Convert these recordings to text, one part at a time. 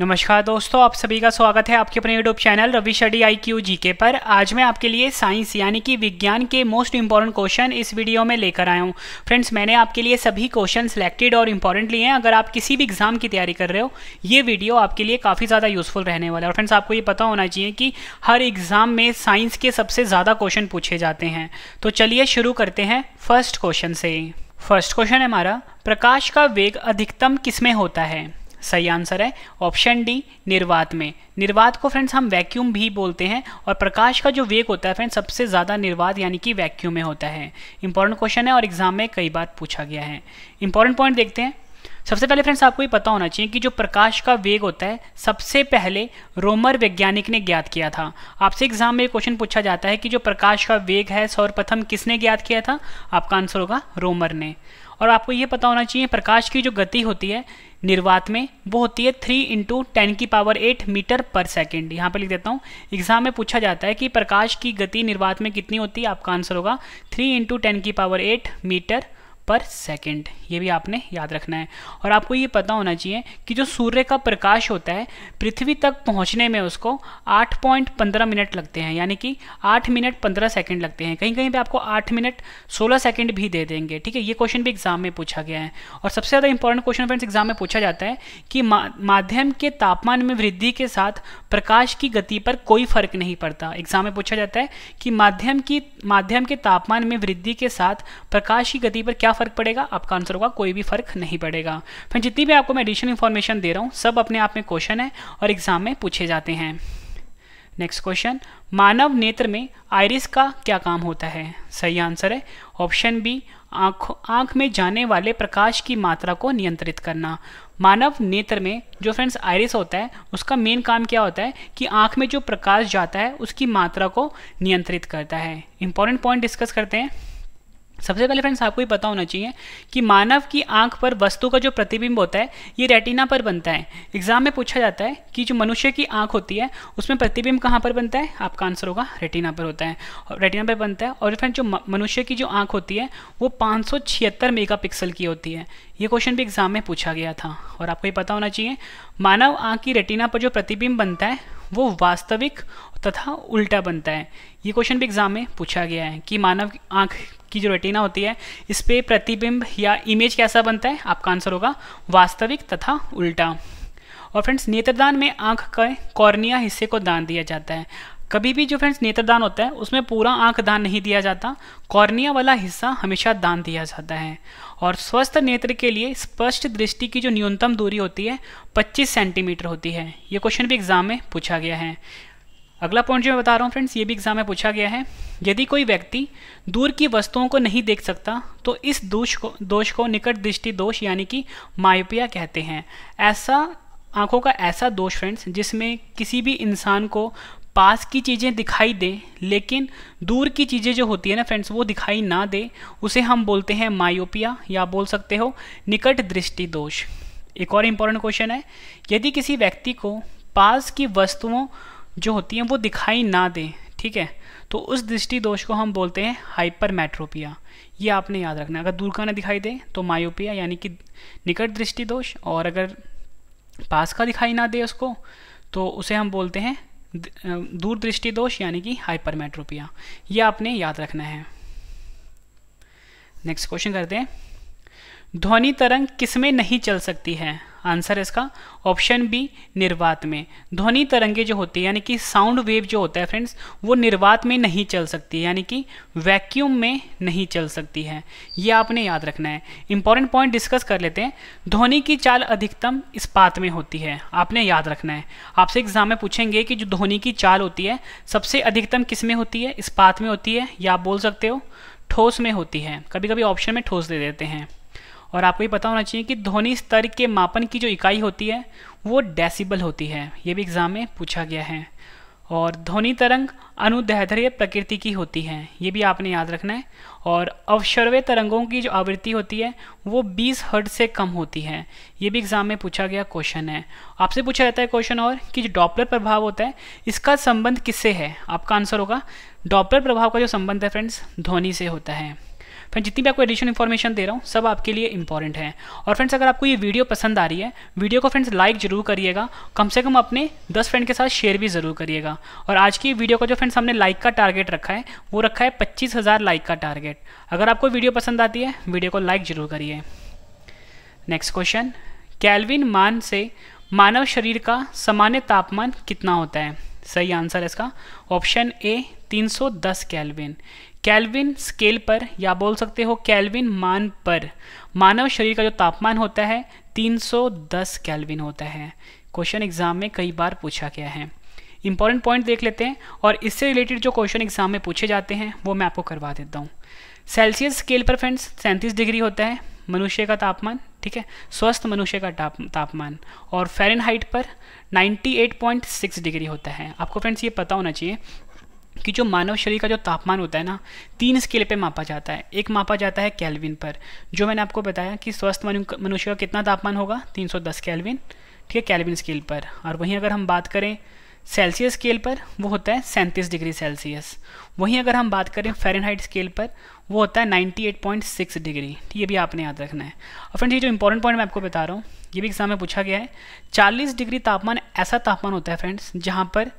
नमस्कार दोस्तों आप सभी का स्वागत है आपके अपने YouTube channel Ravi study I Q G K पर आज मैं आपके लिए साइंस यानी कि विज्ञान के मोस्ट इंपॉर्टेंट क्वेश्चन इस वीडियो में लेकर आया हूँ फ्रेंड्स मैंने आपके लिए सभी क्वेश्चन सिलेक्टेड और इंपॉर्टेंट लिए हैं अगर आप किसी भी एग्जाम की तैयारी कर रहे हो ये वीडियो आपके लिए काफ़ी ज़्यादा यूजफुल रहने वाला है और फ्रेंड्स आपको ये पता होना चाहिए कि हर एग्जाम में साइंस के सबसे ज़्यादा क्वेश्चन पूछे जाते हैं तो चलिए शुरू करते हैं फर्स्ट क्वेश्चन से फर्स्ट क्वेश्चन है हमारा प्रकाश का वेग अधिकतम किसमें होता है सही आंसर है ऑप्शन डी निर्वात में निर्वात को फ्रेंड्स हम वैक्यूम भी बोलते हैं और प्रकाश का जो वेग होता है फ्रेंड्स सबसे ज़्यादा निर्वात यानी कि वैक्यूम में होता है इंपॉर्टेंट क्वेश्चन है और एग्जाम में कई बार पूछा गया है इंपॉर्टेंट पॉइंट देखते हैं सबसे पहले फ्रेंड्स आपको ये पता होना चाहिए कि जो प्रकाश का वेग होता है सबसे पहले रोमर वैज्ञानिक ने ज्ञात किया था आपसे एग्जाम में क्वेश्चन पूछा जाता है कि जो प्रकाश का वेग है सर्वप्रथम किसने ज्ञात किया था आपका आंसर होगा रोमर ने और आपको ये पता होना चाहिए प्रकाश की जो गति होती है निर्वात में वो होती है थ्री इंटू टेन की power eight metre per second यहाँ पर लिख देता हूँ एग्जाम में पूछा जाता है कि प्रकाश की गति निर्वात में कितनी होती है आपका आंसर होगा थ्री इंटू टेन की power eight metre per second ये भी आपने याद रखना है और आपको ये पता होना चाहिए कि जो सूर्य का प्रकाश होता है पृथ्वी तक पहुंचने में उसको 8.15 मिनट लगते हैं यानी कि 8 मिनट 15 सेकंड लगते हैं कहीं कहीं पे आपको 8 मिनट 16 सेकंड भी दे देंगे ठीक है ये क्वेश्चन भी एग्जाम में पूछा गया है और सबसे ज़्यादा इंपॉर्टेंट क्वेश्चन फ्रेंड्स एग्जाम में पूछा जाता है कि मा, माध्यम के तापमान में वृद्धि के साथ प्रकाश की गति पर कोई फर्क नहीं पड़ता एग्जाम में पूछा जाता है कि माध्यम की माध्यम के तापमान में वृद्धि के साथ प्रकाश की गति पर क्या फर्क पड़ेगा आपका आंसर होगा कोई भी फर्क नहीं पड़ेगा फिर जितनी भी आपको मैं एडिशनल इन्फॉर्मेशन दे रहा हूँ सब अपने आप में क्वेश्चन है और एग्जाम में पूछे जाते हैं नेक्स्ट क्वेश्चन मानव नेत्र में आयरिस का क्या काम होता है सही आंसर है ऑप्शन बी आँख आँख में जाने वाले प्रकाश की मात्रा को नियंत्रित करना मानव नेत्र में जो फ्रेंड्स आयरिस होता है उसका मेन काम क्या होता है कि आँख में जो प्रकाश जाता है उसकी मात्रा को नियंत्रित करता है इंपॉर्टेंट पॉइंट डिस्कस करते हैं सबसे पहले फ्रेंड्स आपको ये पता होना चाहिए कि मानव की आंख पर वस्तु का जो प्रतिबिंब होता है ये रेटिना पर बनता है एग्जाम में पूछा जाता है कि जो मनुष्य की आंख होती है उसमें प्रतिबिंब कहाँ पर बनता है आपका आंसर होगा रेटिना पर होता है और रेटिना पर बनता है और फ्रेंड जो मनुष्य की जो आंख होती है वो पाँच मेगापिक्सल की होती है ये क्वेश्चन भी एग्जाम में पूछा गया था और आपको ये पता होना चाहिए मानव आँख की रेटिना पर जो प्रतिबिंब बनता है वो वास्तविक तथा उल्टा बनता है ये क्वेश्चन भी एग्जाम में पूछा गया है कि मानव आंख की जो रेटिना होती है इस पर प्रतिबिंब या इमेज कैसा बनता है आपका आंसर होगा वास्तविक तथा उल्टा और फ्रेंड्स नेत्रदान में आंख का कॉर्निया हिस्से को दान दिया जाता है कभी भी जो फ्रेंड्स नेत्रदान होता है उसमें पूरा आंख दान नहीं दिया जाता कॉर्निया वाला हिस्सा हमेशा दान दिया जाता है और स्वस्थ नेत्र के लिए स्पष्ट दृष्टि की जो न्यूनतम दूरी होती है 25 सेंटीमीटर होती है ये क्वेश्चन भी एग्जाम में पूछा गया है अगला पॉइंट जो मैं बता रहा हूँ फ्रेंड्स ये भी एग्जाम में पूछा गया है यदि कोई व्यक्ति दूर की वस्तुओं को नहीं देख सकता तो इस दोष को दोष को निकट दृष्टि दोष यानी कि मायोपिया कहते हैं ऐसा आंखों का ऐसा दोष फ्रेंड्स जिसमें किसी भी इंसान को पास की चीज़ें दिखाई दें लेकिन दूर की चीज़ें जो होती है ना फ्रेंड्स वो दिखाई ना दे उसे हम बोलते हैं मायोपिया या बोल सकते हो निकट दृष्टि दोष एक और इम्पोर्टेंट क्वेश्चन है यदि किसी व्यक्ति को पास की वस्तुओं जो होती हैं वो दिखाई ना दें ठीक है तो उस दृष्टि दोष को हम बोलते हैं हाइपरमेट्रोपिया ये आपने याद रखना अगर दूर का ना दिखाई दे तो मायोपिया यानी कि निकट दृष्टि दोष और अगर पास का दिखाई ना दे उसको तो उसे हम बोलते हैं दूरदृष्टि दोष यानी कि हाइपरमेट्रोपिया ये आपने याद रखना है नेक्स्ट क्वेश्चन करते हैं ध्वनि तरंग किसमें नहीं चल सकती है आंसर है इसका ऑप्शन बी निर्वात में ध्वनि तरंगे जो होती है यानी कि साउंड वेव जो होता है फ्रेंड्स वो निर्वात में नहीं चल सकती यानी कि वैक्यूम में नहीं चल सकती है ये आपने याद रखना है इंपॉर्टेंट पॉइंट डिस्कस कर लेते हैं ध्वनि की चाल अधिकतम इस्पात में होती है आपने याद रखना है आपसे एग्जाम में पूछेंगे कि जो ध्वनि की चाल होती है सबसे अधिकतम किस में होती है इस्पात में होती है या आप बोल सकते हो ठोस में होती है कभी कभी ऑप्शन में ठोस दे देते हैं और आपको ये पता होना चाहिए कि ध्वनि स्तर के मापन की जो इकाई होती है वो डेसिबल होती है ये भी एग्ज़ाम में पूछा गया है और ध्वनि तरंग अनुदैधर्य प्रकृति की होती है ये भी आपने याद रखना है और अवशर्वे तरंगों की जो आवृत्ति होती है वो 20 हर्ट से कम होती है ये भी एग्ज़ाम में पूछा गया क्वेश्चन है आपसे पूछा जाता है क्वेश्चन और कि जो डॉपलर प्रभाव होता है इसका संबंध किससे है आपका आंसर होगा डॉपलर प्रभाव का जो संबंध है फ्रेंड्स ध्वनि से होता है फ्रेंड जितनी भी आपको एडिशनल इन्फॉर्मेशन दे रहा हूँ सब आपके लिए इंपॉर्टेंट है और फ्रेंड्स अगर आपको ये वीडियो पसंद आ रही है वीडियो को फ्रेंड्स लाइक जरूर करिएगा कम से कम अपने दस फ्रेंड के साथ शेयर भी जरूर करिएगा और आज की वीडियो का जो फ्रेंड्स हमने लाइक का टारगेट रखा है वो रखा है पच्चीस लाइक का टारगेट अगर आपको वीडियो पसंद आती है वीडियो को लाइक जरूर करिए नेक्स्ट क्वेश्चन कैलविन मान से मानव शरीर का सामान्य तापमान कितना होता है सही आंसर है इसका option A 310 kelvin kelvin scale पर या बोल सकते हो कैल्विन मान पर मानव शरीर का जो तापमान होता है 310 कैल्विन होता है क्वेश्चन एग्जाम में कई बार पूछा गया है इंपॉर्टेंट पॉइंट देख लेते हैं और इससे रिलेटेड जो क्वेश्चन एग्जाम में पूछे जाते हैं वो मैं आपको करवा देता हूँ सेल्सियस स्केल पर फ्रेंड्स सैंतीस डिग्री होता है मनुष्य का तापमान ठीक है स्वस्थ मनुष्य का ताप तापमान और फ़ारेनहाइट पर 98.6 डिग्री होता है आपको फ्रेंड्स ये पता होना चाहिए कि जो मानव शरीर का जो तापमान होता है ना तीन स्केल पे मापा जाता है एक मापा जाता है कैलविन पर जो मैंने आपको बताया कि स्वस्थ मनुष्य का कितना तापमान होगा 310 कैलविन ठीक है कैलविन स्केल पर और वहीं अगर हम बात करें सेल्सियस स्केल पर वो होता है सैंतीस डिग्री सेल्सियस वहीं अगर हम बात करें फ़ारेनहाइट स्केल पर वो होता है 98.6 डिग्री ये भी आपने याद रखना है और फ्रेंड ये जो इंपॉर्टेंट पॉइंट मैं आपको बता रहा हूँ ये भी एग्जाम में पूछा गया है 40 डिग्री तापमान ऐसा तापमान होता है फ्रेंड्स जहाँ पर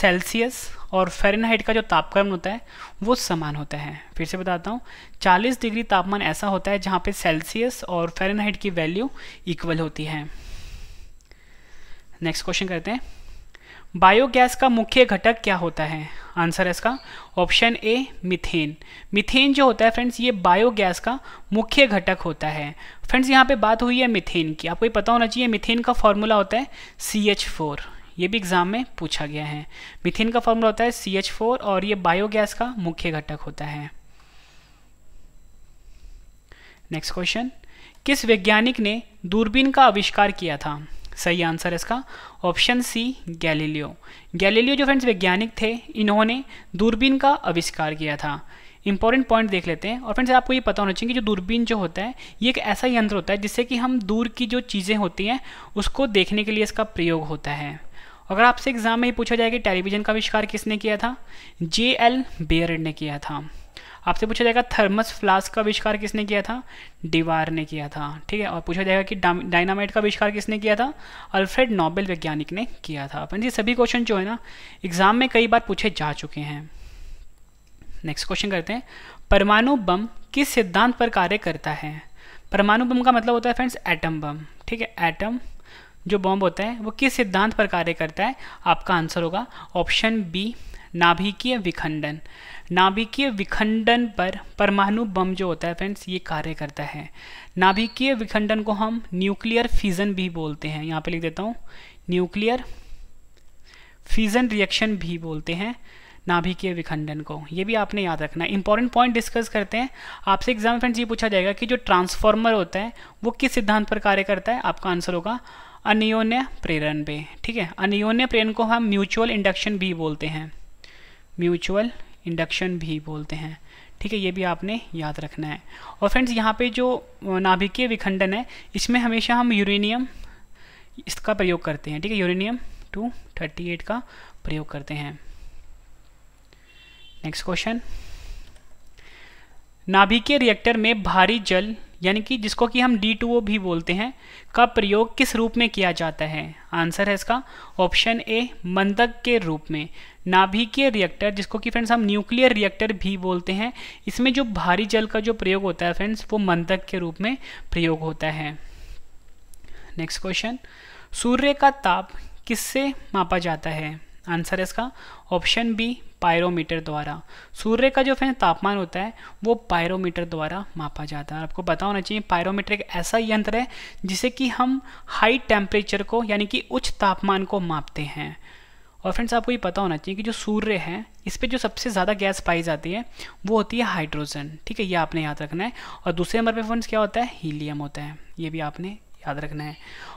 सेल्सियस और फ़ारेनहाइट का जो तापक्रम होता है वो समान होता है फिर से बताता हूँ चालीस डिग्री तापमान ऐसा होता है जहाँ पर सेल्सियस और फ़ारेनहाइट की वैल्यू इक्वल होती है नेक्स्ट क्वेश्चन करते हैं बायोगैस का मुख्य घटक क्या होता है आंसर है इसका ऑप्शन ए मिथेन मिथेन जो होता है फ्रेंड्स ये बायोगैस का मुख्य घटक होता है फ्रेंड्स यहाँ पे बात हुई है मिथेन की आपको ये पता होना चाहिए मिथेन का फॉर्मूला होता है सी एच फोर ये भी एग्जाम में पूछा गया है मिथेन का फॉर्मूला होता है सी एच फोर और ये बायोगैस का मुख्य घटक होता है नेक्स्ट क्वेश्चन किस वैज्ञानिक ने दूरबीन का आविष्कार किया था सही आंसर है इसका ऑप्शन सी गैलीलियो गैलीलियो जो फ्रेंड्स वैज्ञानिक थे इन्होंने दूरबीन का आविष्कार किया था इंपॉर्टेंट पॉइंट देख लेते हैं और फ्रेंड्स आपको ये पता होना चाहिए कि जो दूरबीन जो होता है ये एक ऐसा यंत्र होता है जिससे कि हम दूर की जो चीज़ें होती हैं उसको देखने के लिए इसका प्रयोग होता है अगर आपसे एग्जाम में ही पूछा जाए कि टेलीविज़न का आविष्कार किसने किया था जे एल बेयर ने किया था आपसे पूछा जाएगा थर्मस फ्लास्क का आविष्कार किसने किया था डिवार ने किया था ठीक है और पूछा जाएगा कि डायनामाइट का आविष्कार किसने किया था अल्फ्रेड नोबेल वैज्ञानिक ने किया था अपन जी सभी क्वेश्चन जो है ना एग्जाम में कई बार पूछे जा चुके हैं नेक्स्ट क्वेश्चन करते हैं परमाणु बम किस सिद्धांत पर कार्य करता है परमाणु बम का मतलब होता है फ्रेंड्स एटम बम ठीक है एटम जो बॉम्ब होता है वो किस सिद्धांत पर कार्य करता है आपका आंसर होगा ऑप्शन बी नाभिकीय विखंडन नाभिकीय विखंडन पर परमाणु बम जो होता है फ्रेंड्स ये कार्य करता है नाभिकीय विखंडन को हम न्यूक्लियर फिजन भी बोलते हैं यहाँ पे लिख देता हूँ न्यूक्लियर फिजन रिएक्शन भी बोलते हैं नाभिकीय विखंडन को ये भी आपने याद रखना इंपॉर्टेंट पॉइंट डिस्कस करते हैं आपसे एग्जाम फ्रेंड्स ये पूछा जाएगा कि जो ट्रांसफॉर्मर होता है वो किस सिद्धांत पर कार्य करता है आपका आंसर होगा अनियोन्य प्रेरण पे ठीक है अनियोन्य प्रेरण को हम म्यूचुअल इंडक्शन भी बोलते हैं म्यूचुअल इंडक्शन भी बोलते हैं ठीक है ये भी आपने याद रखना है और फ्रेंड्स यहाँ पे जो नाभिकीय विखंडन है इसमें हमेशा हम यूरेनियम इसका प्रयोग करते हैं ठीक है यूरेनियम टू थर्टी एट का प्रयोग करते हैं नेक्स्ट क्वेश्चन नाभिकीय रिएक्टर में भारी जल यानी कि जिसको कि हम D2O भी बोलते हैं का प्रयोग किस रूप में किया जाता है आंसर है इसका ऑप्शन ए मंदक के रूप में नाभिकीय रिएक्टर जिसको कि फ्रेंड्स हम न्यूक्लियर रिएक्टर भी बोलते हैं इसमें जो भारी जल का जो प्रयोग होता है फ्रेंड्स वो मंदक के रूप में प्रयोग होता है नेक्स्ट क्वेश्चन सूर्य का ताप किससे मापा जाता है आंसर इसका ऑप्शन बी पायरोमीटर द्वारा सूर्य का जो फ्रेंड तापमान होता है वो पायरोमीटर द्वारा मापा जाता है आपको पता होना चाहिए पायरोमीटर एक ऐसा यंत्र है जिसे कि हम हाई टेम्परेचर को यानी कि उच्च तापमान को मापते हैं और फ्रेंड्स आपको ये पता होना चाहिए कि जो सूर्य है इस पर जो सबसे ज़्यादा गैस पाई जाती है वो होती है हाइड्रोजन ठीक है ये आपने याद रखना है और दूसरे नंबर पर फ्रेंड्स क्या होता है हीलियम होता है ये भी आपने याद रखना है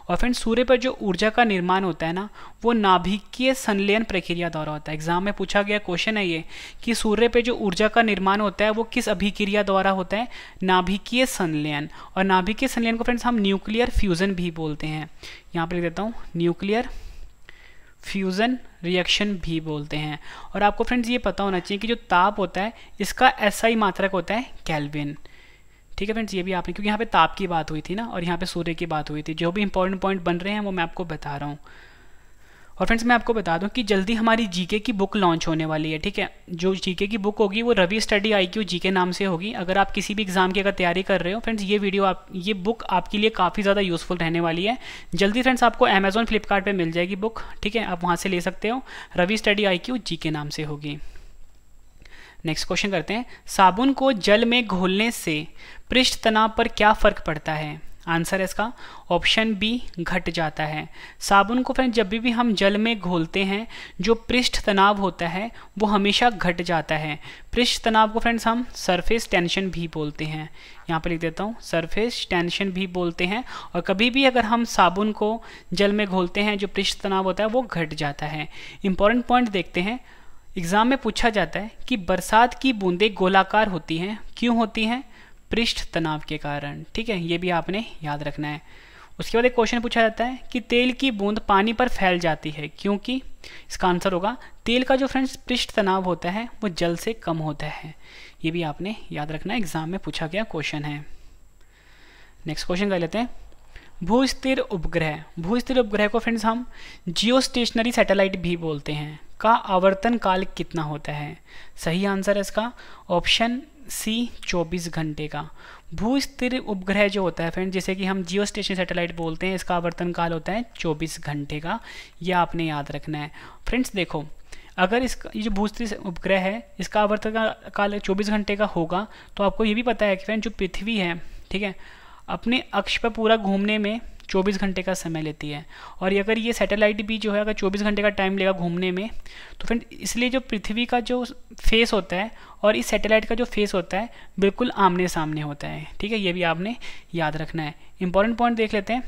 और फ्रेंड्स सूर्य पर जो ऊर्जा का निर्माण होता है ना वो नाभिकीय संलयन प्रक्रिया द्वारा होता है एग्जाम में पूछा गया क्वेश्चन है ये कि सूर्य पर जो ऊर्जा का निर्माण होता है वो किस अभिक्रिया द्वारा होता है नाभिकीय संलयन और नाभिकीय संलयन को फ्रेंड्स हम न्यूक्लियर फ्यूज़न भी बोलते हैं यहाँ पर लिख देता हूँ न्यूक्लियर फ्यूज़न रिएक्शन भी बोलते हैं और आपको फ्रेंड्स ये पता होना चाहिए कि जो ताप होता है इसका ऐसा ही मात्रक होता है कैलविन ठीक है फ्रेंड्स ये भी आपने क्योंकि यहाँ पे ताप की बात हुई थी ना और यहाँ पे सूर्य की बात हुई थी जो भी इंपॉर्टेंट पॉइंट बन रहे हैं वो मैं आपको बता रहा हूँ और फ्रेंड्स मैं आपको बता दूं कि जल्दी हमारी जीके की बुक लॉन्च होने वाली है ठीक है जो जीके की बुक होगी वो Ravi study I Q G K नाम से होगी अगर आप किसी भी एग्जाम की अगर तैयारी कर रहे हो फ्रेंड्स ये वीडियो आप ये बुक आपके लिए काफ़ी ज़्यादा यूज़फुल रहने वाली है जल्दी फ्रेंड्स आपको अमेजोन फ्लिपकार्ट मिल जाएगी बुक ठीक है आप वहाँ से ले सकते हो Ravi study I Q G K नाम से होगी नेक्स्ट क्वेश्चन करते हैं साबुन को जल में घोलने से पृष्ठ तनाव पर क्या फ़र्क पड़ता है आंसर है इसका ऑप्शन बी घट जाता है साबुन को फ्रेंड जब भी हम जल में घोलते हैं जो पृष्ठ तनाव होता है वो हमेशा घट जाता है पृष्ठ तनाव को फ्रेंड्स हम सरफेस टेंशन भी बोलते हैं यहाँ पर लिख देता हूँ सरफेस टेंशन भी बोलते हैं और कभी भी अगर हम साबुन को जल में घोलते हैं जो पृष्ठ तनाव होता है वो घट जाता है इंपॉर्टेंट पॉइंट देखते हैं एग्ज़ाम में पूछा जाता है कि बरसात की बूंदें गोलाकार होती हैं क्यों होती हैं पृष्ठ तनाव के कारण ठीक है ये भी आपने याद रखना है उसके बाद एक क्वेश्चन पूछा जाता है कि तेल की बूंद पानी पर फैल जाती है क्योंकि इसका आंसर होगा तेल का जो फ्रेंड्स पृष्ठ तनाव होता है वो जल से कम होता है ये भी आपने याद रखना है एग्जाम में पूछा गया क्वेश्चन है नेक्स्ट क्वेश्चन कर लेते हैं भूस्थिर उपग्रह भूस्थिर उपग्रह को फ्रेंड्स हम जियो स्टेशनरी सैटेलाइट भी बोलते हैं का आवर्तन काल कितना होता है सही आंसर है इसका ऑप्शन सी 24 घंटे का स्थिर उपग्रह जो होता है फ्रेंड जैसे कि हम जियो स्टेशन सेटेलाइट बोलते हैं इसका आवर्तन काल होता है 24 घंटे का यह आपने याद रखना है फ्रेंड्स देखो अगर इसका ये जो भूस्थिर उपग्रह है इसका आवर्तन काल 24 घंटे का होगा तो आपको ये भी पता है कि फ्रेंड जो पृथ्वी है ठीक है अपने अक्ष पर पूरा घूमने में चौबीस घंटे का समय लेती है और अगर ये सैटेलाइट भी जो है अगर चौबीस घंटे का टाइम लेगा घूमने में तो फ्रेंड इसलिए जो पृथ्वी का जो फेस होता है और इस सैटेलाइट का जो फेस होता है बिल्कुल आमने सामने होता है ठीक है ये भी आपने याद रखना है इंपॉर्टेंट पॉइंट देख लेते हैं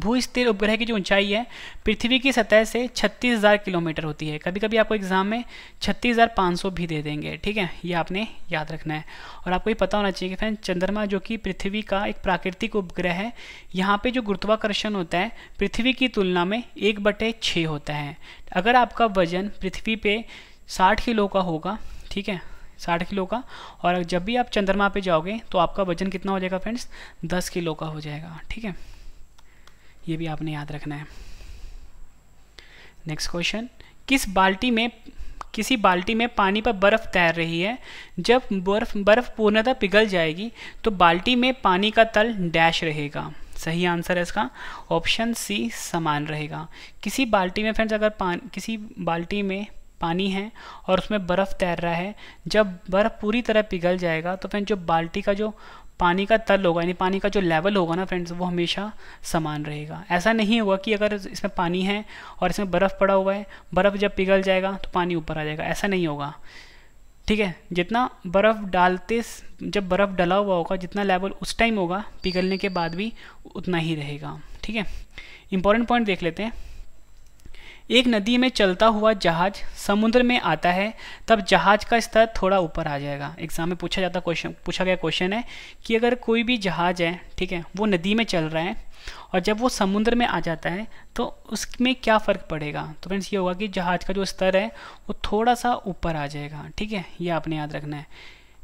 भूस्थिर उपग्रह की जो ऊंचाई है पृथ्वी की सतह से 36,000 किलोमीटर होती है कभी कभी आपको एग्जाम में 36,500 भी दे देंगे ठीक है ये आपने याद रखना है और आपको ये पता होना चाहिए कि फ्रेंड चंद्रमा जो कि पृथ्वी का एक प्राकृतिक उपग्रह है यहाँ पे जो गुरुत्वाकर्षण होता है पृथ्वी की तुलना में एक बटे छः होता है अगर आपका वजन पृथ्वी पे साठ किलो का होगा ठीक है साठ किलो का और जब भी आप चंद्रमा पे जाओगे तो आपका वजन कितना हो जाएगा फ्रेंड्स दस किलो का हो जाएगा ठीक है ये भी आपने याद रखना है नेक्स्ट क्वेश्चन किस बाल्टी में किसी बाल्टी में पानी पर बर्फ़ तैर रही है जब बर्फ़ बर्फ़ पूर्णतः पिघल जाएगी तो बाल्टी में पानी का तल डैश रहेगा सही आंसर है इसका ऑप्शन सी समान रहेगा किसी बाल्टी में फ्रेंड्स अगर पान किसी बाल्टी में पानी है और उसमें बर्फ़ तैर रहा है जब बर्फ़ पूरी तरह पिघल जाएगा तो फिर जो बाल्टी का जो पानी का तल होगा यानी पानी का जो लेवल होगा ना फ्रेंड्स वो हमेशा समान रहेगा ऐसा नहीं होगा कि अगर इसमें पानी है और इसमें बर्फ़ पड़ा हुआ है बर्फ़ जब पिघल जाएगा तो पानी ऊपर आ जाएगा ऐसा नहीं होगा ठीक है जितना बर्फ़ डालते जब बर्फ़ डला हुआ होगा जितना लेवल उस टाइम होगा पिघलने के बाद भी उतना ही रहेगा ठीक है इंपॉर्टेंट पॉइंट देख लेते हैं एक नदी में चलता हुआ जहाज समुद्र में आता है तब जहाज का स्तर थोड़ा ऊपर आ जाएगा एग्जाम में पूछा जाता क्वेश्चन पूछा गया क्वेश्चन है कि अगर कोई भी जहाज है ठीक है वो नदी में चल रहा है और जब वो समुद्र में आ जाता है तो उसमें क्या फ़र्क पड़ेगा तो फ्रेंड्स ये होगा कि जहाज का जो स्तर है वो थोड़ा सा ऊपर आ जाएगा ठीक है ये आपने याद रखना है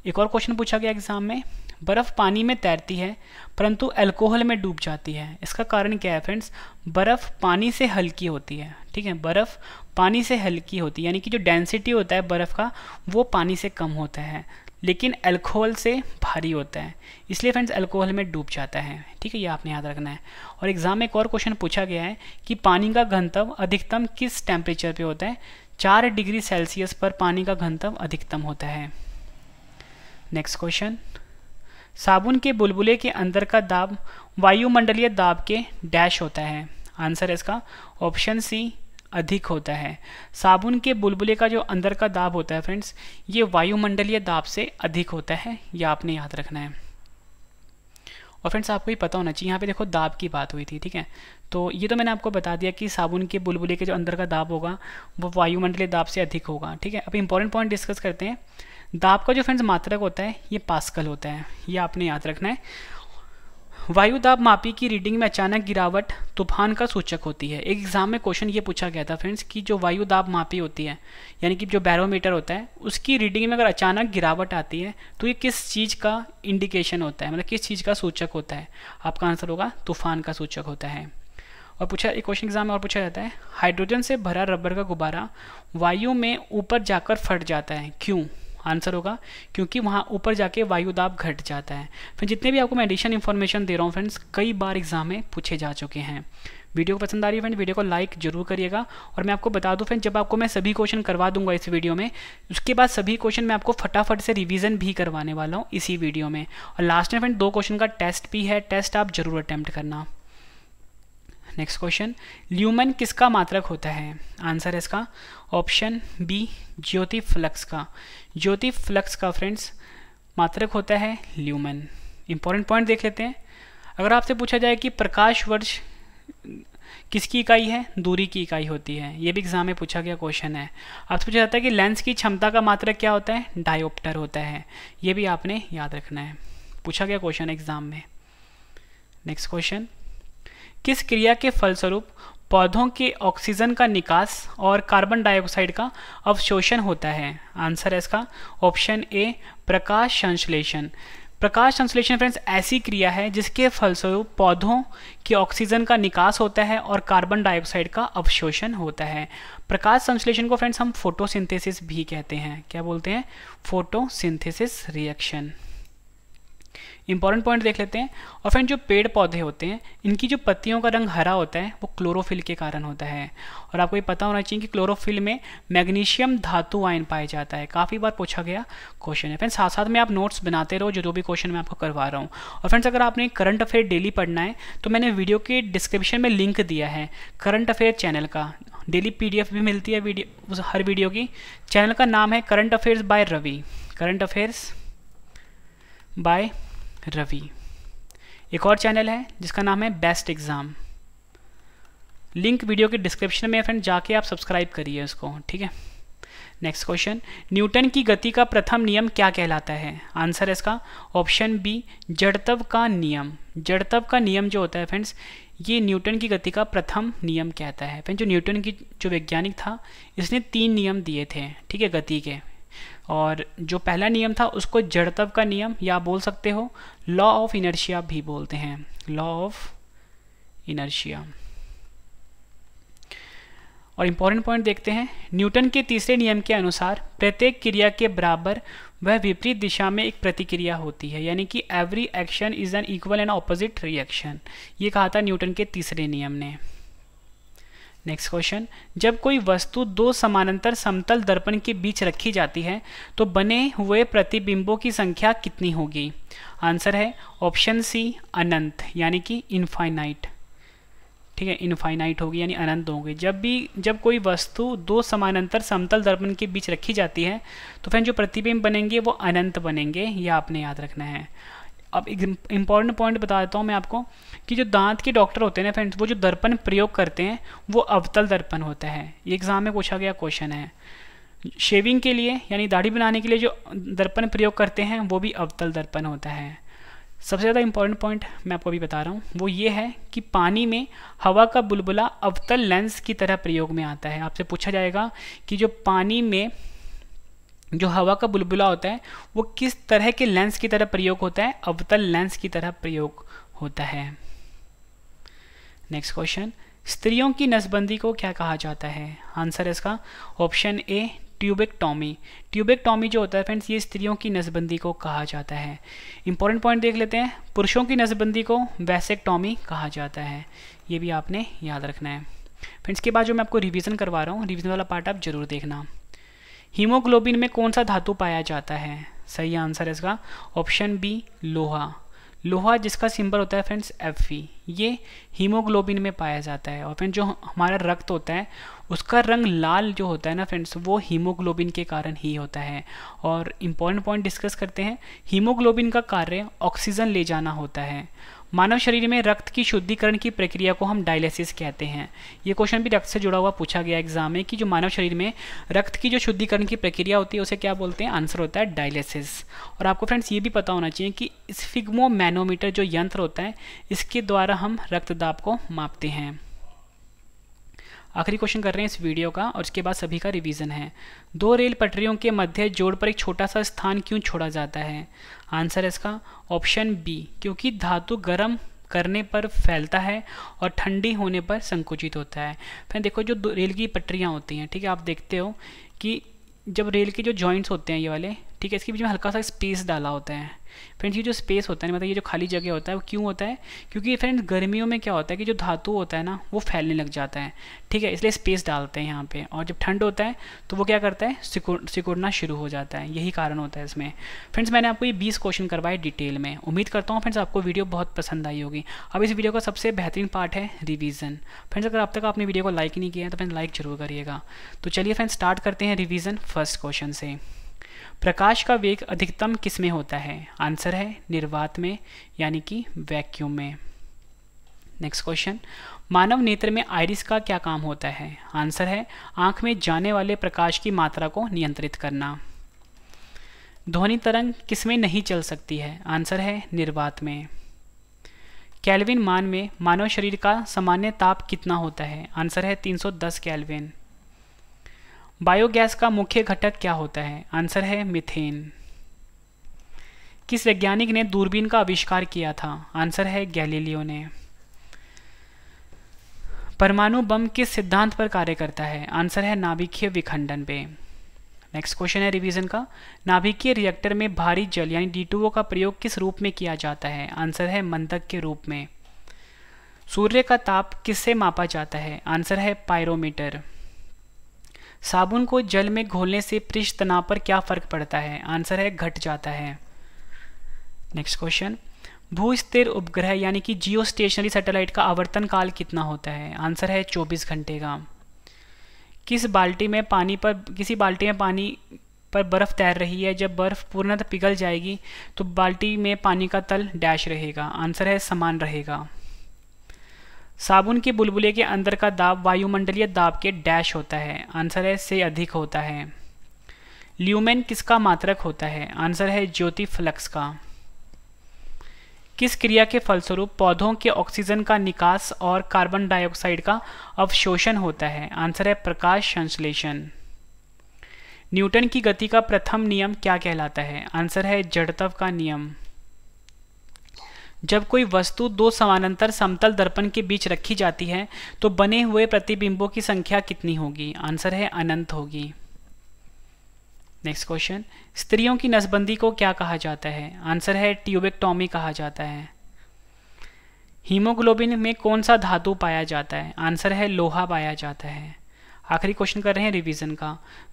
एक और क्वेश्चन पूछा गया एग्जाम में बर्फ़ पानी में तैरती है परंतु अल्कोहल में डूब जाती है इसका कारण क्या है फ्रेंड्स बर्फ़ पानी से हल्की होती है ठीक है बर्फ़ पानी से हल्की होती है यानी कि जो डेंसिटी होता है बर्फ़ का वो पानी से कम होता है लेकिन अल्कोहल से भारी होता है इसलिए फ्रेंड्स अल्कोहल में डूब जाता है ठीक है ये आपने याद रखना है और एग्ज़ाम में एक और क्वेश्चन पूछा गया है कि पानी का घनत्व अधिकतम किस टेम्परेचर पे होता है चार डिग्री सेल्सियस पर पानी का घनत्व अधिकतम होता है नेक्स्ट क्वेश्चन साबुन के बुलबुले के अंदर का दाब वायुमंडलीय दाब के डैश होता है आंसर इसका ऑप्शन सी अधिक होता है साबुन के बुलबुले का जो अंदर का दाब होता है फ्रेंड्स ये वायुमंडलीय दाब से अधिक होता है ये आपने याद रखना है और फ्रेंड्स आपको ये पता होना चाहिए यहाँ पे देखो दाब की बात हुई थी ठीक है तो ये तो मैंने आपको बता दिया कि साबुन के बुलबुले के जो अंदर का दाब होगा वो वायुमंडलीय दाब से अधिक होगा ठीक है अब इंपॉर्टेंट पॉइंट डिस्कस करते हैं दाब का जो फ्रेंड्स मात्रक होता है ये पास्कल होता है ये आपने याद रखना है वायु दाब मापी की रीडिंग में अचानक गिरावट तूफान का सूचक होती है एक एग्जाम में क्वेश्चन ये पूछा गया था फ्रेंड्स कि जो वायु दाब मापी होती है यानी कि जो बैरोमीटर होता है उसकी रीडिंग में अगर अचानक गिरावट आती है तो ये किस चीज़ का इंडिकेशन होता है मतलब किस चीज़ का सूचक होता है आपका आंसर होगा तूफान का सूचक होता है और पूछा एक क्वेश्चन एग्जाम में और पूछा जाता है हाइड्रोजन से भरा रबर का गुब्बारा वायु में ऊपर जाकर फट जाता है क्यों आंसर होगा क्योंकि वहाँ ऊपर जाके वायुदाब घट जाता है फिर जितने भी आपको मैं एडिशन इन्फॉर्मेशन दे रहा हूँ फ्रेंड्स कई बार एग्जाम में पूछे जा चुके हैं वीडियो को पसंद आ रही है फ्रेंड वीडियो को लाइक जरूर करिएगा और मैं आपको बता दूं फ्रेंड जब आपको मैं सभी क्वेश्चन करवा दूंगा इस वीडियो में उसके बाद सभी क्वेश्चन मैं आपको फटाफट से रिवीजन भी करवाने वाला हूँ इसी वीडियो में और लास्ट में फ्रेंड दो क्वेश्चन का टेस्ट भी है टेस्ट आप जरूर अटैम्प्ट करना नेक्स्ट क्वेश्चन ल्यूमन किसका मात्रक होता है आंसर है इसका ऑप्शन बी ज्योति फ्लक्स का ज्योति फ्लक्स का फ्रेंड्स मात्रक होता है ल्यूमन इंपॉर्टेंट पॉइंट देख लेते हैं अगर आपसे पूछा जाए कि प्रकाश वर्ष किसकी इकाई है दूरी की इकाई होती है ये भी एग्जाम में पूछा गया क्वेश्चन है आपसे पूछा जाता है कि लेंस की क्षमता का मात्रक क्या होता है डायोप्टर होता है ये भी आपने याद रखना है पूछा गया क्वेश्चन एग्जाम में नेक्स्ट क्वेश्चन किस क्रिया के फलस्वरूप पौधों के ऑक्सीजन का निकास और कार्बन डाइऑक्साइड का अवशोषण होता है आंसर है इसका ऑप्शन ए प्रकाश संश्लेषण प्रकाश संश्लेषण फ्रेंड्स ऐसी क्रिया है जिसके फलस्वरूप पौधों के ऑक्सीजन का निकास होता है और कार्बन डाइऑक्साइड का अवशोषण होता है प्रकाश संश्लेषण को फ्रेंड्स हम फोटोसिंथेसिस भी कहते हैं क्या बोलते हैं फोटोसिंथेसिस रिएक्शन इंपॉर्टेंट पॉइंट देख लेते हैं और फ्रेंड जो पेड़ पौधे होते हैं इनकी जो पत्तियों का रंग हरा होता है वो क्लोरोफिल के कारण होता है और आपको ये पता होना चाहिए कि क्लोरोफिल में मैग्नीशियम धातु आयन पाया जाता है काफ़ी बार पूछा गया क्वेश्चन है फ्रेंड साथ साथ में आप नोट्स बनाते रहो जो जो भी क्वेश्चन मैं आपको करवा रहा हूँ और फ्रेंड्स अगर आपने करंट अफेयर डेली पढ़ना है तो मैंने वीडियो के डिस्क्रिप्शन में लिंक दिया है करंट अफेयर चैनल का डेली पी भी मिलती है वीडियो हर वीडियो की चैनल का नाम है current affairs by Ravi current affairs by Ravi एक और चैनल है जिसका नाम है बेस्ट एग्ज़ाम लिंक वीडियो के डिस्क्रिप्शन में फ्रेंड जाके आप सब्सक्राइब करिए उसको ठीक है नेक्स्ट क्वेश्चन न्यूटन की गति का प्रथम नियम क्या कहलाता है आंसर इसका ऑप्शन बी जड़तव का नियम जड़तव का नियम जो होता है फ्रेंड्स ये न्यूटन की गति का प्रथम नियम कहता है फ्रेंड जो न्यूटन की जो वैज्ञानिक था इसने तीन नियम दिए थे ठीक है गति के और जो पहला नियम था उसको जड़तव का नियम या बोल सकते हो लॉ ऑफ इनर्शिया भी बोलते हैं लॉ ऑफ इनर्शिया और इंपॉर्टेंट पॉइंट देखते हैं न्यूटन के तीसरे नियम के अनुसार प्रत्येक क्रिया के बराबर वह विपरीत दिशा में एक प्रतिक्रिया होती है यानी कि every action is an equal and opposite reaction ये कहा था न्यूटन के तीसरे नियम ने नेक्स्ट क्वेश्चन जब कोई वस्तु दो समानांतर समतल दर्पण के बीच रखी जाती है तो बने हुए प्रतिबिंबों की संख्या कितनी होगी आंसर है ऑप्शन सी अनंत यानी कि इनफाइनाइट ठीक है इनफाइनाइट होगी यानी अनंत होंगे जब भी जब कोई वस्तु दो समानांतर समतल दर्पण के बीच रखी जाती है तो फिर जो प्रतिबिंब बनेंगे वो अनंत बनेंगे यह आपने याद रखना है अब एक इम्पॉर्टेंट पॉइंट बता देता हूँ मैं आपको कि जो दांत के डॉक्टर होते हैं ना फ्रेंड्स वो जो दर्पण प्रयोग करते हैं वो अवतल दर्पण होता है ये एग्ज़ाम में पूछा गया क्वेश्चन है शेविंग के लिए यानी दाढ़ी बनाने के लिए जो दर्पण प्रयोग करते हैं वो भी अवतल दर्पण होता है सबसे ज़्यादा इंपॉर्टेंट पॉइंट मैं आपको अभी बता रहा हूँ वो ये है कि पानी में हवा का बुलबुला अवतल लेंस की तरह प्रयोग में आता है आपसे पूछा जाएगा कि जो पानी में जो हवा का बुलबुला होता है वो किस तरह के लेंस की तरह प्रयोग होता है अवतल लेंस की तरह प्रयोग होता है नेक्स्ट क्वेश्चन स्त्रियों की नसबंदी को क्या कहा जाता है आंसर इसका option A tubectomy tubectomy जो होता है फ्रेंड्स ये स्त्रियों की नसबंदी को कहा जाता है इंपॉर्टेंट पॉइंट देख लेते हैं पुरुषों की नसबंदी को वैसेक टॉमी कहा जाता है ये भी आपने याद रखना है फ्रेंड्स के बाद जो मैं आपको रिवीजन करवा रहा हूँ रिवीजन वाला पार्ट आप जरूर देखना हीमोग्लोबिन में कौन सा धातु पाया जाता है सही आंसर है इसका ऑप्शन बी लोहा लोहा जिसका सिंबल होता है फ्रेंड्स एफ वी ये हीमोग्लोबिन में पाया जाता है और फ्रेंड जो हमारा रक्त होता है उसका रंग लाल जो होता है ना फ्रेंड्स वो हीमोग्लोबिन के कारण ही होता है और इम्पॉर्टेंट पॉइंट डिस्कस करते हैं हीमोग्लोबिन का कार्य ऑक्सीजन ले जाना होता है मानव शरीर में रक्त की शुद्धिकरण की प्रक्रिया को हम डायलिसिस कहते हैं ये क्वेश्चन भी रक्त से जुड़ा हुआ पूछा गया एग्जाम में कि जो मानव शरीर में रक्त की जो शुद्धिकरण की प्रक्रिया होती है उसे क्या बोलते हैं आंसर होता है डायलिसिस और आपको फ्रेंड्स ये भी पता होना चाहिए कि स्फिग्मोमैनोमीटर जो यंत्र होता है इसके द्वारा हम रक्तदाब को मापते हैं आखिरी क्वेश्चन कर रहे हैं इस वीडियो का और इसके बाद सभी का रिवीजन है दो रेल पटरियों के मध्य जोड़ पर एक छोटा सा स्थान क्यों छोड़ा जाता है आंसर है इसका ऑप्शन बी क्योंकि धातु गर्म करने पर फैलता है और ठंडी होने पर संकुचित होता है फिर देखो जो रेल की पटरियाँ होती हैं ठीक है आप देखते हो कि जब रेल के जो जॉइंट्स होते हैं ये वाले ठीक है इसके बीच में हल्का सा स्पेस डाला होता है फ्रेंड्स ये जो स्पेस होता है मतलब ये जो खाली जगह होता है वो क्यों होता है क्योंकि फ्रेंड्स गर्मियों में क्या होता है कि जो धातु होता है ना वो फैलने लग जाता है ठीक है इसलिए स्पेस डालते हैं यहाँ पे और जब ठंड होता है तो वो क्या करता है सिकुड़ सिकुड़ना शुरू हो जाता है यही कारण होता है इसमें फ्रेंड्स मैंने आपको ये बीस क्वेश्चन करवाए डिटेल में उम्मीद करता हूँ फ्रेंड्स आपको वीडियो बहुत पसंद आई होगी अब इस वीडियो का सबसे बेहतरीन पार्ट है रिविज़न फ्रेंड्स अगर अब तक आपने वीडियो को लाइक नहीं किया है तो फ्रेंड्स लाइक जरूर करिएगा तो चलिए फ्रेंड्स स्टार्ट करते हैं रिविज़न फर्स्ट क्वेश्चन से प्रकाश का वेग अधिकतम किस में होता है आंसर है निर्वात में यानी कि वैक्यूम में नेक्स्ट क्वेश्चन मानव नेत्र में आयरिस का क्या काम होता है आंसर है आंख में जाने वाले प्रकाश की मात्रा को नियंत्रित करना ध्वनि तरंग किसमें नहीं चल सकती है आंसर है निर्वात में कैलविन मान में मानव शरीर का सामान्य ताप कितना होता है आंसर है 310 कैलविन बायोगैस का मुख्य घटक क्या होता है आंसर है मिथेन किस वैज्ञानिक ने दूरबीन का आविष्कार किया था आंसर है गैलीलियो ने परमाणु बम किस सिद्धांत पर कार्य करता है आंसर है नाभिकीय विखंडन पे नेक्स्ट क्वेश्चन है रिवीजन का नाभिकीय रिएक्टर में भारी जल यानी डी का प्रयोग किस रूप में किया जाता है आंसर है मंदक के रूप में सूर्य का ताप किससे मापा जाता है आंसर है पायरोमीटर साबुन को जल में घोलने से पृष्ठ तनाव पर क्या फ़र्क पड़ता है आंसर है घट जाता है नेक्स्ट क्वेश्चन भूस्थिर उपग्रह यानी कि जियो स्टेशनरी सैटेलाइट का आवर्तन काल कितना होता है आंसर है 24 घंटे का किस बाल्टी में पानी पर किसी बाल्टी में पानी पर बर्फ़ तैर रही है जब बर्फ़ पूर्णतः पिघल जाएगी तो बाल्टी में पानी का तल डैश रहेगा आंसर है समान रहेगा साबुन के बुलबुले के अंदर का दाब वायुमंडलीय दाब के डैश होता है आंसर है से अधिक होता है ल्यूमेन किसका मात्रक होता है आंसर है ज्योति फ्लक्स का किस क्रिया के फलस्वरूप पौधों के ऑक्सीजन का निकास और कार्बन डाइऑक्साइड का अवशोषण होता है आंसर है प्रकाश संश्लेषण न्यूटन की गति का प्रथम नियम क्या कहलाता है आंसर है जड़त्व का नियम जब कोई वस्तु दो समानांतर समतल दर्पण के बीच रखी जाती है तो बने हुए प्रतिबिंबों की संख्या कितनी होगी आंसर है अनंत होगी नेक्स्ट क्वेश्चन स्त्रियों की नसबंदी को क्या कहा जाता है आंसर है ट्यूबेक्टोमी कहा जाता है हीमोग्लोबिन में कौन सा धातु पाया जाता है आंसर है लोहा पाया जाता है आखिरी क्वेश्चन कर रहे हैं रिवीजन का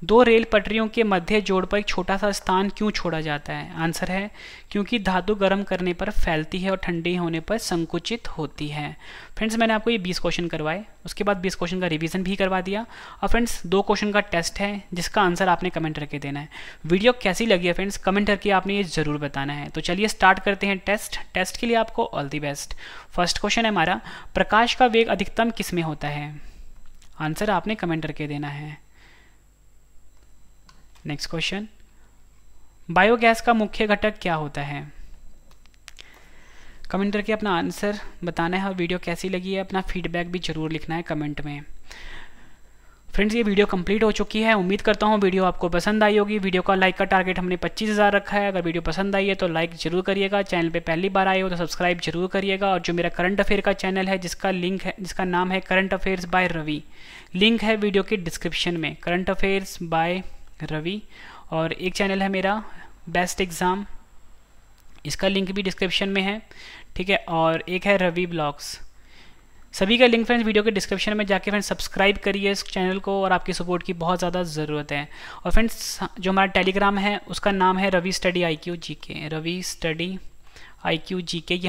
दो रेल पटरियों के मध्य जोड़ पर एक छोटा सा स्थान क्यों छोड़ा जाता है आंसर है क्योंकि धातु गर्म करने पर फैलती है और ठंडी होने पर संकुचित होती है फ्रेंड्स मैंने आपको ये बीस क्वेश्चन करवाए उसके बाद बीस क्वेश्चन का रिवीजन भी करवा दिया और फ्रेंड्स दो क्वेश्चन का टेस्ट है जिसका आंसर आपने कमेंट करके देना है वीडियो कैसी लगी है फ्रेंड्स कमेंट करके आपने ये ज़रूर बताना है तो चलिए स्टार्ट करते हैं टेस्ट टेस्ट के लिए आपको all the best first question है हमारा प्रकाश का वेग अधिकतम किस में होता है आंसर आपने कमेंट करके देना है नेक्स्ट क्वेश्चन बायोगैस का मुख्य घटक क्या होता है कमेंट करके अपना आंसर बताना है और वीडियो कैसी लगी है अपना फीडबैक भी जरूर लिखना है कमेंट में फ्रेंड्स ये वीडियो कंप्लीट हो चुकी है उम्मीद करता हूँ वीडियो आपको पसंद आई होगी वीडियो का लाइक का टारगेट हमने पच्चीस हज़ार रखा है अगर वीडियो पसंद आई है तो लाइक जरूर करिएगा चैनल पे पहली बार आए हो तो सब्सक्राइब जरूर करिएगा और जो मेरा करंट अफेयर का चैनल है जिसका लिंक है जिसका नाम है current affairs by Ravi link है वीडियो के डिस्क्रिप्शन में करंट अफेयर्स बाय रवि और एक चैनल है मेरा बेस्ट एग्ज़ाम इसका लिंक भी डिस्क्रिप्शन में है ठीक है और एक है रवि ब्लॉग्स सभी का लिंक फ्रेंड्स वीडियो के डिस्क्रिप्शन में जाके फ्रेंड्स सब्सक्राइब करिए इस चैनल को और आपकी सपोर्ट की बहुत ज़्यादा ज़रूरत है और फ्रेंड्स जो हमारा टेलीग्राम है उसका नाम है Ravi study I Q G K Ravi study I Q G के